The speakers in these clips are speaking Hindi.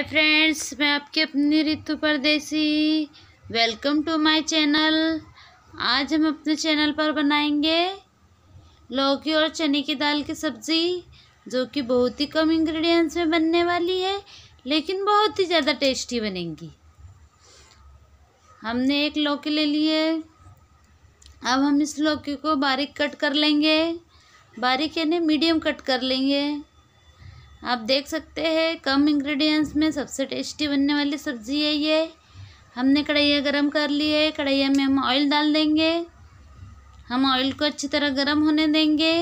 हाय फ्रेंड्स मैं आपके अपनी रितु परदेसी वेलकम टू माय चैनल आज हम अपने चैनल पर बनाएंगे लौकी और चने की दाल की सब्ज़ी जो कि बहुत ही कम इंग्रेडिएंट्स में बनने वाली है लेकिन बहुत ही ज़्यादा टेस्टी बनेंगी हमने एक लौकी ले ली है अब हम इस लौकी को बारीक कट कर लेंगे बारीक यानी मीडियम कट कर लेंगे आप देख सकते हैं कम इंग्रेडिएंट्स में सबसे टेस्टी बनने वाली सब्ज़ी है ये हमने कढ़ाइया गरम कर ली है कढ़ाइया में हम ऑयल डाल देंगे हम ऑयल को अच्छी तरह गरम होने देंगे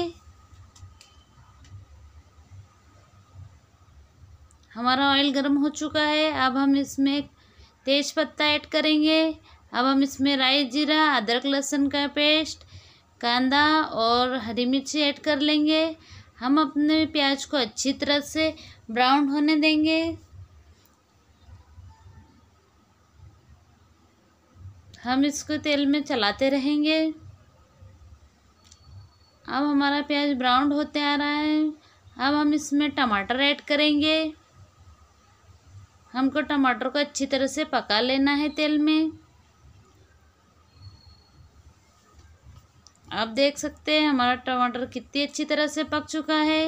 हमारा ऑयल गरम हो चुका है अब हम इसमें तेज पत्ता ऐड करेंगे अब हम इसमें राई जीरा अदरक लहसुन का पेस्ट कांदा और हरी मिर्ची ऐड कर लेंगे हम अपने प्याज को अच्छी तरह से ब्राउन होने देंगे हम इसको तेल में चलाते रहेंगे अब हमारा प्याज ब्राउन होते आ रहा है अब हम इसमें टमाटर ऐड करेंगे हमको टमाटर को अच्छी तरह से पका लेना है तेल में आप देख सकते हैं हमारा टमाटर कितनी अच्छी तरह से पक चुका है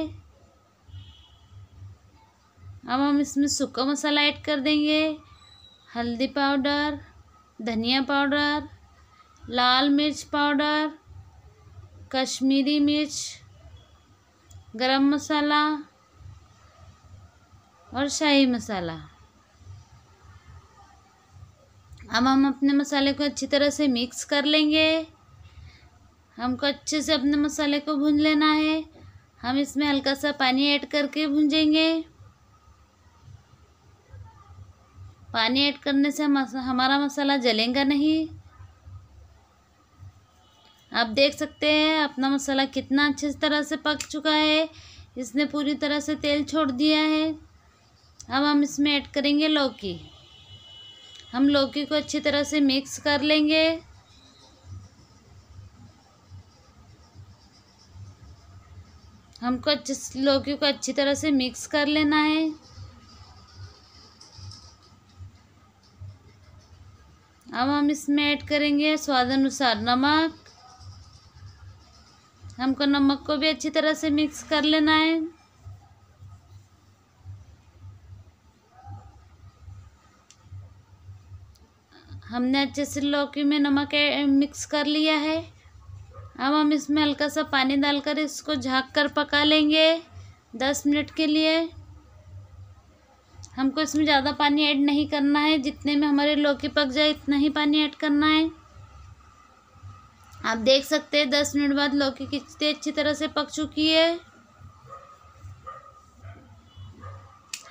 अब हम इसमें सूखा मसाला ऐड कर देंगे हल्दी पाउडर धनिया पाउडर लाल मिर्च पाउडर कश्मीरी मिर्च गरम मसाला और शाही मसाला अब हम अपने मसाले को अच्छी तरह से मिक्स कर लेंगे हमको अच्छे से अपने मसाले को भून लेना है हम इसमें हल्का सा पानी ऐड करके भूंजेंगे पानी ऐड करने से हमारा मसाला जलेगा नहीं आप देख सकते हैं अपना मसाला कितना अच्छे तरह से पक चुका है इसने पूरी तरह से तेल छोड़ दिया है अब हम इसमें ऐड करेंगे लौकी हम लौकी को अच्छी तरह से मिक्स कर लेंगे हमको अच्छे लौकी को अच्छी तरह से मिक्स कर लेना है अब हम इसमें ऐड करेंगे स्वाद अनुसार नमक हमको नमक को भी अच्छी तरह से मिक्स कर लेना है हमने अच्छे से लौकी में नमक मिक्स कर लिया है अब हम इसमें हल्का सा पानी डालकर इसको झाँक कर पका लेंगे दस मिनट के लिए हमको इसमें ज़्यादा पानी ऐड नहीं करना है जितने में हमारे लौकी पक जाए इतना ही पानी ऐड करना है आप देख सकते हैं दस मिनट बाद लौकी कितनी अच्छी तरह से पक चुकी है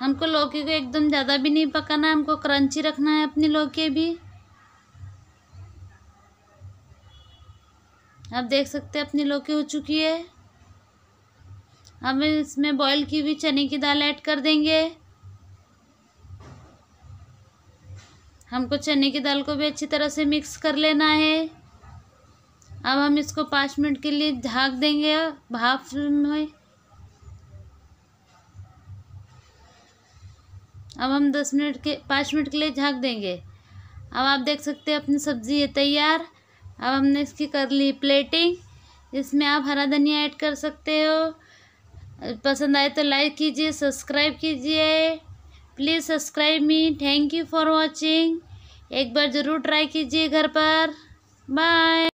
हमको लौकी को एकदम ज़्यादा भी नहीं पकाना है हमको क्रंची रखना है अपनी लौकी भी आप देख सकते हैं अपनी लौकी हो चुकी है अब इसमें बॉईल की हुई चने की दाल ऐड कर देंगे हमको चने की दाल को भी अच्छी तरह से मिक्स कर लेना है अब हम इसको पाँच मिनट के लिए ढाक देंगे भाप में अब हम दस मिनट के पाँच मिनट के लिए झाँक देंगे अब आप देख सकते हैं अपनी सब्ज़ी है तैयार अब हमने इसकी कर ली प्लेटिंग इसमें आप हरा धनिया ऐड कर सकते हो पसंद आए तो लाइक कीजिए सब्सक्राइब कीजिए please subscribe me thank you for watching एक बार ज़रूर ट्राई कीजिए घर पर बाय